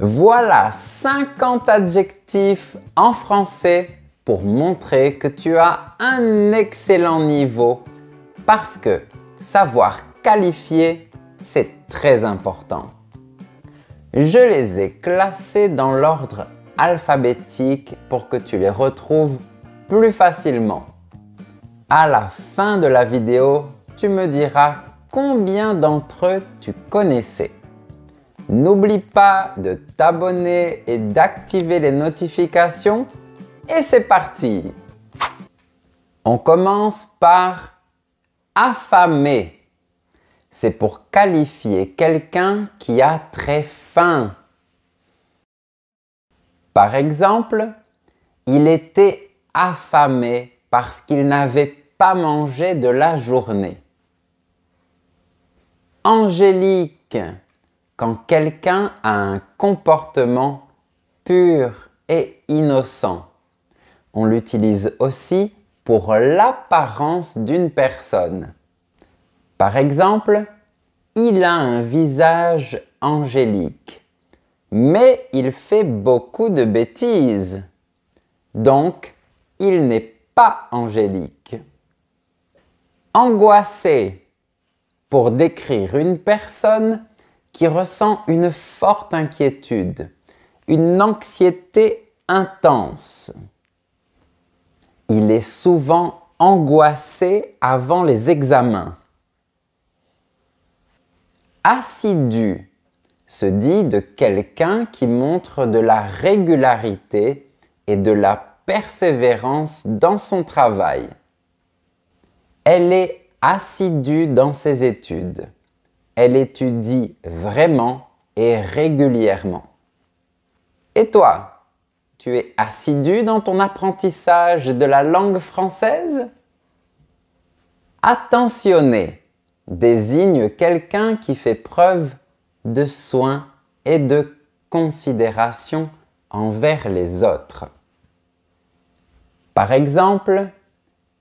Voilà 50 adjectifs en français pour montrer que tu as un excellent niveau parce que savoir qualifier, c'est très important. Je les ai classés dans l'ordre alphabétique pour que tu les retrouves plus facilement. À la fin de la vidéo, tu me diras combien d'entre eux tu connaissais. N'oublie pas de t'abonner et d'activer les notifications. Et c'est parti On commence par affamé. C'est pour qualifier quelqu'un qui a très faim. Par exemple, il était affamé parce qu'il n'avait pas mangé de la journée. Angélique quand quelqu'un a un comportement pur et innocent. On l'utilise aussi pour l'apparence d'une personne. Par exemple, il a un visage angélique, mais il fait beaucoup de bêtises. Donc, il n'est pas angélique. Angoissé. Pour décrire une personne qui ressent une forte inquiétude, une anxiété intense. Il est souvent angoissé avant les examens. Assidu se dit de quelqu'un qui montre de la régularité et de la persévérance dans son travail. Elle est assidue dans ses études elle étudie vraiment et régulièrement. Et toi, tu es assidu dans ton apprentissage de la langue française Attentionné désigne quelqu'un qui fait preuve de soin et de considération envers les autres. Par exemple,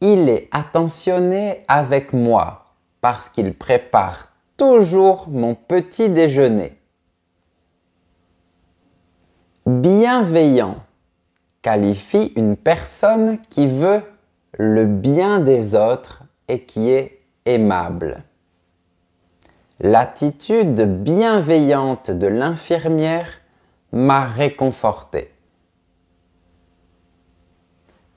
il est attentionné avec moi parce qu'il prépare toujours mon petit déjeuner. Bienveillant qualifie une personne qui veut le bien des autres et qui est aimable. L'attitude bienveillante de l'infirmière m'a réconforté.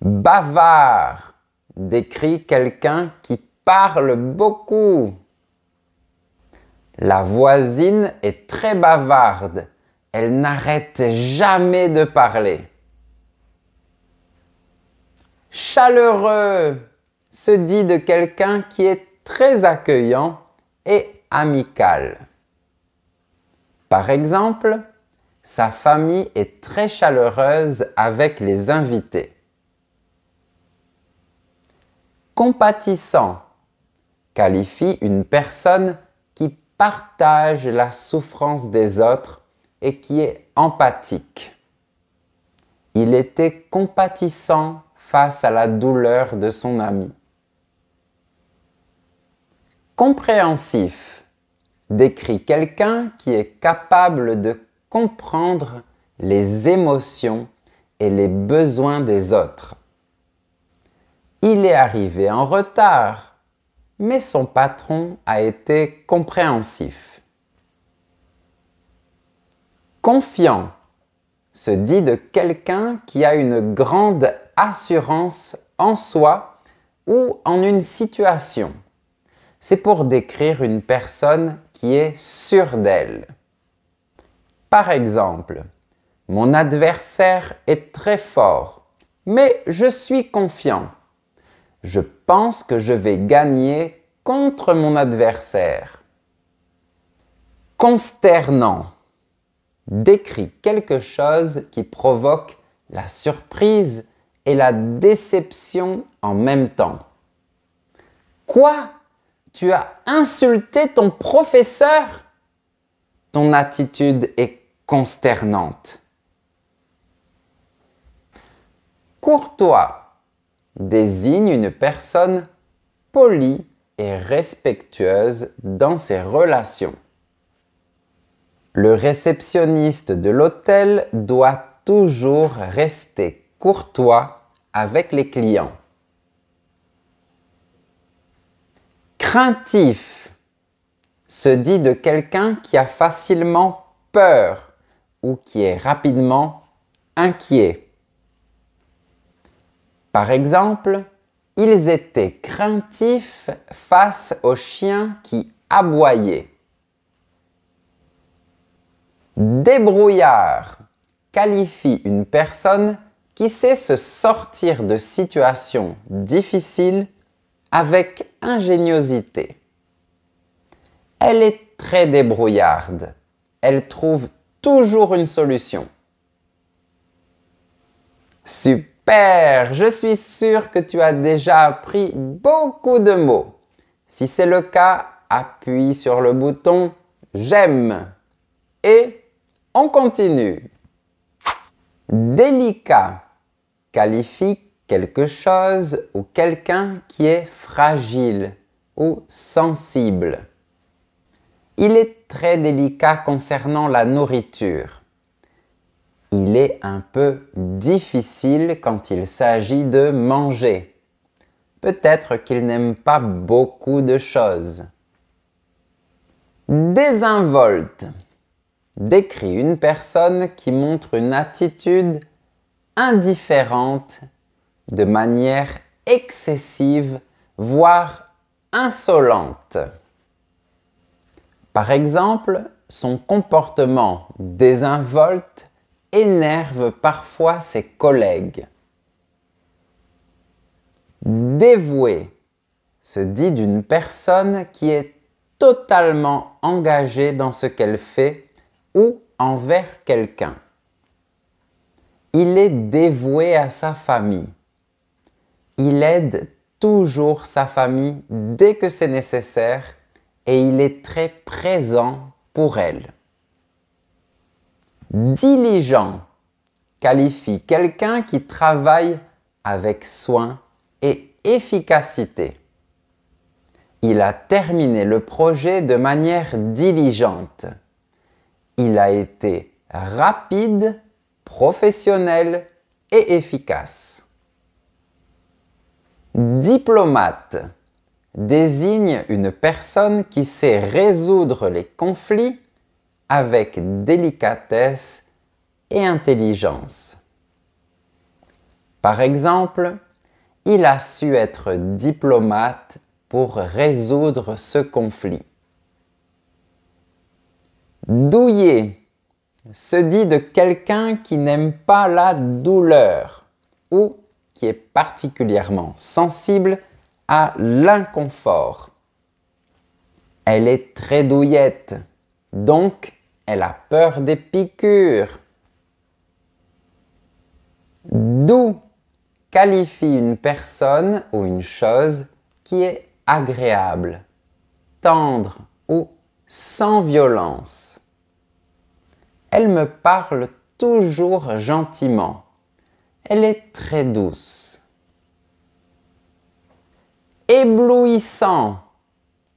Bavard décrit quelqu'un qui parle beaucoup la voisine est très bavarde. Elle n'arrête jamais de parler. Chaleureux se dit de quelqu'un qui est très accueillant et amical. Par exemple, sa famille est très chaleureuse avec les invités. Compatissant qualifie une personne partage la souffrance des autres et qui est empathique. Il était compatissant face à la douleur de son ami. Compréhensif décrit quelqu'un qui est capable de comprendre les émotions et les besoins des autres. Il est arrivé en retard mais son patron a été compréhensif. Confiant se dit de quelqu'un qui a une grande assurance en soi ou en une situation. C'est pour décrire une personne qui est sûre d'elle. Par exemple, mon adversaire est très fort, mais je suis confiant. Je pense que je vais gagner contre mon adversaire. Consternant décrit quelque chose qui provoque la surprise et la déception en même temps. Quoi Tu as insulté ton professeur Ton attitude est consternante. Courtois désigne une personne polie respectueuse dans ses relations. Le réceptionniste de l'hôtel doit toujours rester courtois avec les clients. Craintif se dit de quelqu'un qui a facilement peur ou qui est rapidement inquiet. Par exemple, ils étaient craintifs face aux chiens qui aboyaient. Débrouillard qualifie une personne qui sait se sortir de situations difficiles avec ingéniosité. Elle est très débrouillarde. Elle trouve toujours une solution. Père, Je suis sûr que tu as déjà appris beaucoup de mots. Si c'est le cas, appuie sur le bouton J'aime. Et on continue. Délicat qualifie quelque chose ou quelqu'un qui est fragile ou sensible. Il est très délicat concernant la nourriture il est un peu difficile quand il s'agit de manger. Peut-être qu'il n'aime pas beaucoup de choses. Désinvolte décrit une personne qui montre une attitude indifférente de manière excessive, voire insolente. Par exemple, son comportement désinvolte énerve parfois ses collègues. Dévoué se dit d'une personne qui est totalement engagée dans ce qu'elle fait ou envers quelqu'un. Il est dévoué à sa famille. Il aide toujours sa famille dès que c'est nécessaire et il est très présent pour elle. Diligent qualifie quelqu'un qui travaille avec soin et efficacité. Il a terminé le projet de manière diligente. Il a été rapide, professionnel et efficace. Diplomate désigne une personne qui sait résoudre les conflits avec délicatesse et intelligence. Par exemple, il a su être diplomate pour résoudre ce conflit. Douiller se dit de quelqu'un qui n'aime pas la douleur ou qui est particulièrement sensible à l'inconfort. Elle est très douillette, donc elle a peur des piqûres. Doux qualifie une personne ou une chose qui est agréable, tendre ou sans violence. Elle me parle toujours gentiment. Elle est très douce. Éblouissant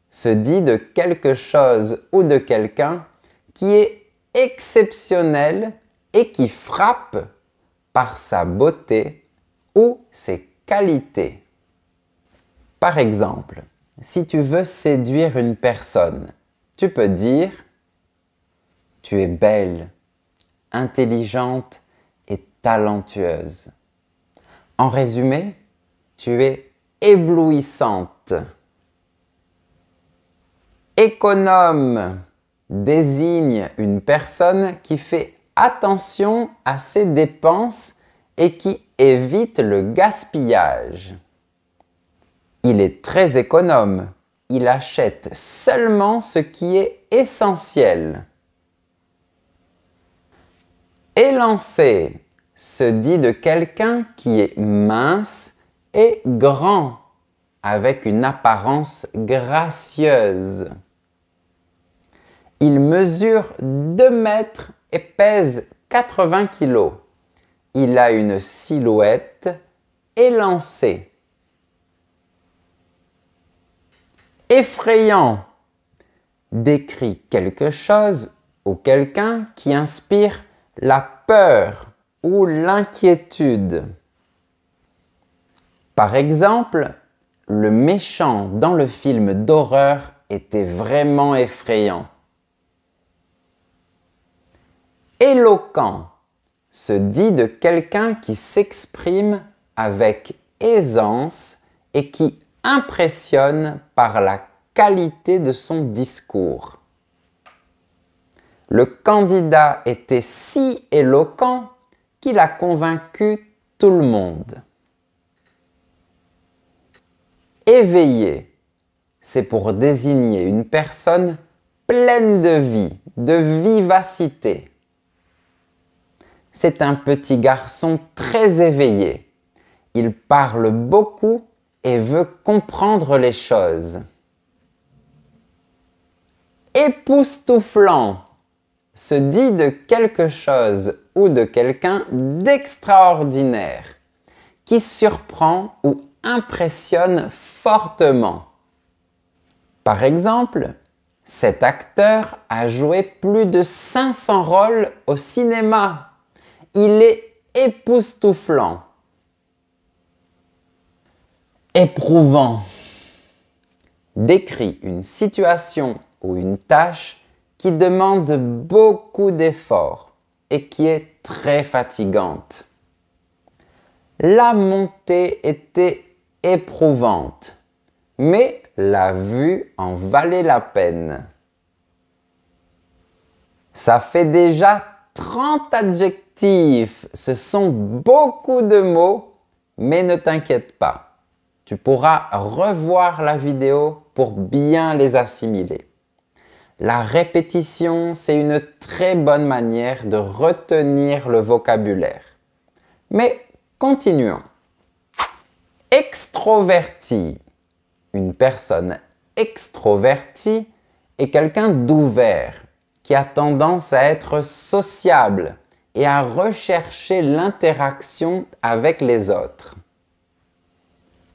se dit de quelque chose ou de quelqu'un qui est exceptionnel et qui frappe par sa beauté ou ses qualités. Par exemple, si tu veux séduire une personne, tu peux dire ⁇ Tu es belle, intelligente et talentueuse. En résumé, tu es éblouissante. Économe désigne une personne qui fait attention à ses dépenses et qui évite le gaspillage. Il est très économe. Il achète seulement ce qui est essentiel. Élancé se dit de quelqu'un qui est mince et grand, avec une apparence gracieuse. Il mesure 2 mètres et pèse 80 kg. Il a une silhouette élancée. Effrayant décrit quelque chose ou quelqu'un qui inspire la peur ou l'inquiétude. Par exemple, le méchant dans le film d'horreur était vraiment effrayant. éloquent se dit de quelqu'un qui s'exprime avec aisance et qui impressionne par la qualité de son discours. Le candidat était si éloquent qu'il a convaincu tout le monde. Éveillé, c'est pour désigner une personne pleine de vie, de vivacité c'est un petit garçon très éveillé. Il parle beaucoup et veut comprendre les choses. Époustouflant se dit de quelque chose ou de quelqu'un d'extraordinaire, qui surprend ou impressionne fortement. Par exemple, cet acteur a joué plus de 500 rôles au cinéma il est époustouflant, éprouvant, décrit une situation ou une tâche qui demande beaucoup d'efforts et qui est très fatigante. La montée était éprouvante, mais la vue en valait la peine. Ça fait déjà 30 adjectifs. Ce sont beaucoup de mots, mais ne t'inquiète pas. Tu pourras revoir la vidéo pour bien les assimiler. La répétition, c'est une très bonne manière de retenir le vocabulaire. Mais continuons. Extroverti. Une personne extrovertie est quelqu'un d'ouvert, qui a tendance à être sociable et à rechercher l'interaction avec les autres.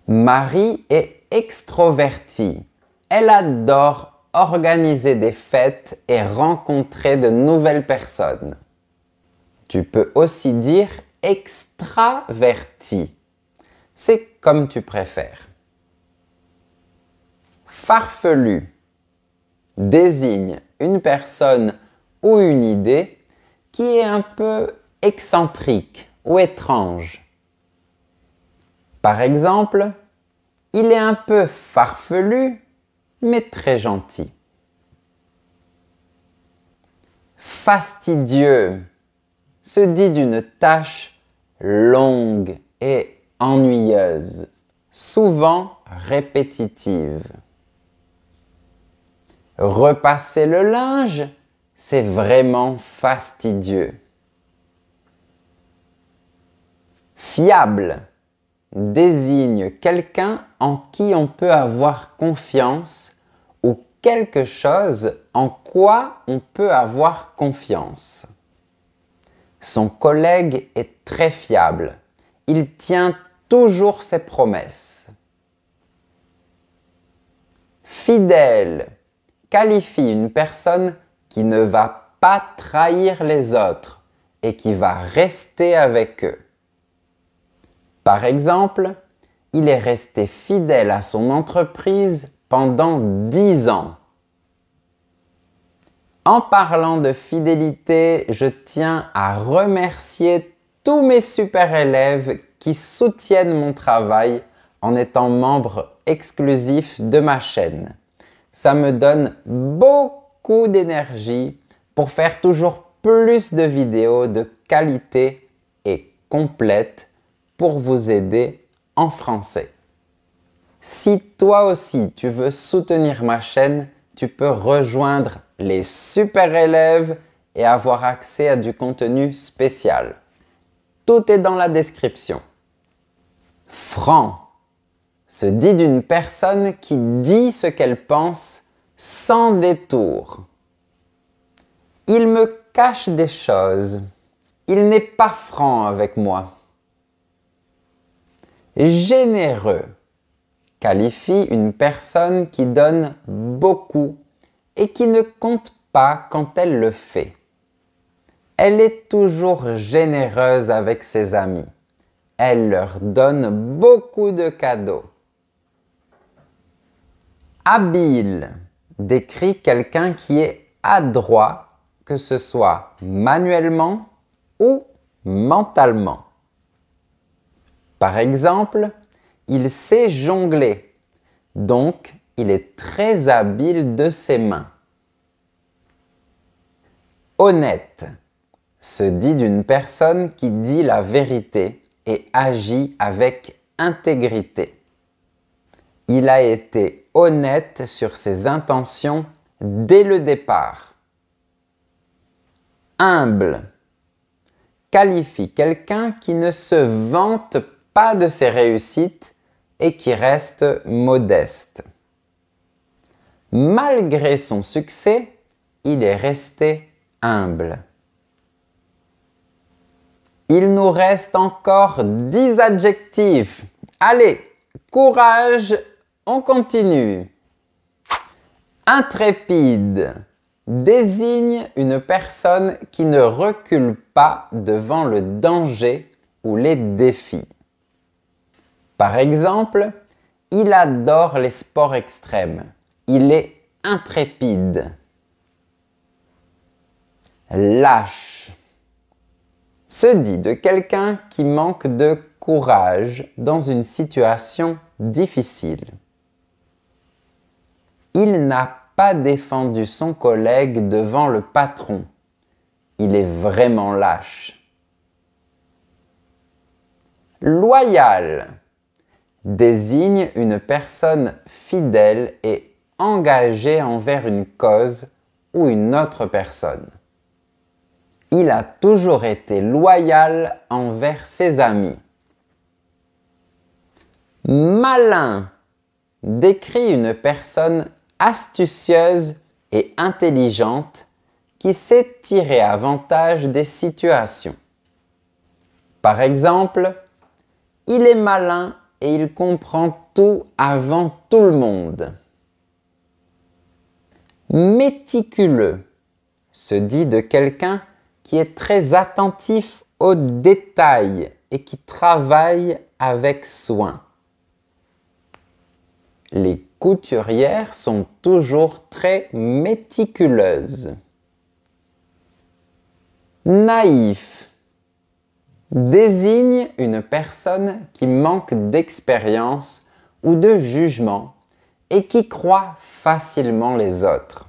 Marie est extrovertie. Elle adore organiser des fêtes et rencontrer de nouvelles personnes. Tu peux aussi dire extraverti. C'est comme tu préfères. Farfelu désigne une personne ou une idée qui est un peu excentrique ou étrange. Par exemple, il est un peu farfelu, mais très gentil. Fastidieux se dit d'une tâche longue et ennuyeuse, souvent répétitive repasser le linge, c'est vraiment fastidieux. Fiable désigne quelqu'un en qui on peut avoir confiance ou quelque chose en quoi on peut avoir confiance. Son collègue est très fiable. Il tient toujours ses promesses. Fidèle qualifie une personne qui ne va pas trahir les autres et qui va rester avec eux. Par exemple, il est resté fidèle à son entreprise pendant 10 ans. En parlant de fidélité, je tiens à remercier tous mes super élèves qui soutiennent mon travail en étant membres exclusifs de ma chaîne ça me donne beaucoup d'énergie pour faire toujours plus de vidéos de qualité et complète pour vous aider en français. Si toi aussi tu veux soutenir ma chaîne, tu peux rejoindre les super élèves et avoir accès à du contenu spécial. Tout est dans la description. Franc se dit d'une personne qui dit ce qu'elle pense sans détour. Il me cache des choses. Il n'est pas franc avec moi. Généreux qualifie une personne qui donne beaucoup et qui ne compte pas quand elle le fait. Elle est toujours généreuse avec ses amis. Elle leur donne beaucoup de cadeaux habile décrit quelqu'un qui est adroit, que ce soit manuellement ou mentalement. Par exemple, il sait jongler, donc il est très habile de ses mains. Honnête se dit d'une personne qui dit la vérité et agit avec intégrité il a été honnête sur ses intentions dès le départ. Humble qualifie quelqu'un qui ne se vante pas de ses réussites et qui reste modeste. Malgré son succès, il est resté humble. Il nous reste encore dix adjectifs. Allez, courage on continue. Intrépide désigne une personne qui ne recule pas devant le danger ou les défis. Par exemple, il adore les sports extrêmes. Il est intrépide. Lâche se dit de quelqu'un qui manque de courage dans une situation difficile. Il n'a pas défendu son collègue devant le patron. Il est vraiment lâche. Loyal désigne une personne fidèle et engagée envers une cause ou une autre personne. Il a toujours été loyal envers ses amis. Malin décrit une personne astucieuse et intelligente qui sait tirer avantage des situations. Par exemple, il est malin et il comprend tout avant tout le monde. Méticuleux se dit de quelqu'un qui est très attentif aux détails et qui travaille avec soin. Les couturières sont toujours très méticuleuses. Naïf désigne une personne qui manque d'expérience ou de jugement et qui croit facilement les autres.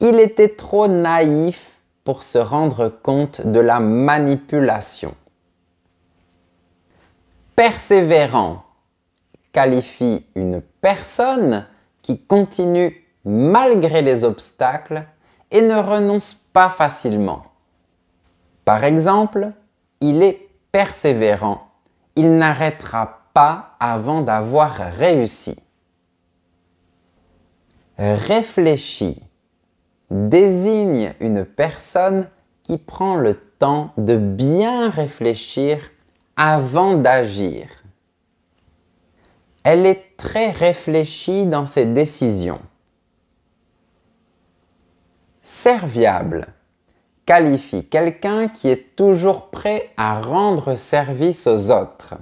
Il était trop naïf pour se rendre compte de la manipulation. Persévérant qualifie une personne qui continue malgré les obstacles et ne renonce pas facilement. Par exemple, il est persévérant. Il n'arrêtera pas avant d'avoir réussi. Réfléchis désigne une personne qui prend le temps de bien réfléchir avant d'agir. Elle est très réfléchie dans ses décisions. Serviable qualifie quelqu'un qui est toujours prêt à rendre service aux autres.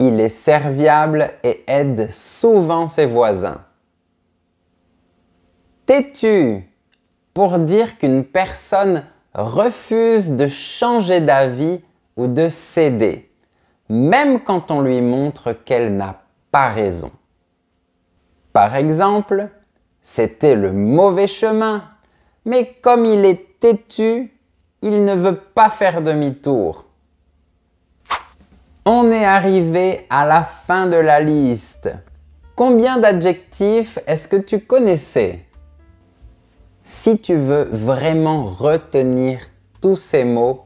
Il est serviable et aide souvent ses voisins. Têtu pour dire qu'une personne refuse de changer d'avis ou de céder même quand on lui montre qu'elle n'a pas raison. Par exemple, c'était le mauvais chemin, mais comme il est têtu, il ne veut pas faire demi-tour. On est arrivé à la fin de la liste. Combien d'adjectifs est-ce que tu connaissais Si tu veux vraiment retenir tous ces mots,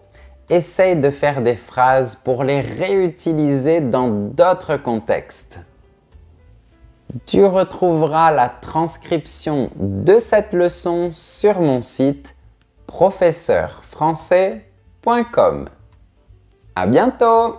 essaye de faire des phrases pour les réutiliser dans d'autres contextes. Tu retrouveras la transcription de cette leçon sur mon site professeurfrançais.com. À bientôt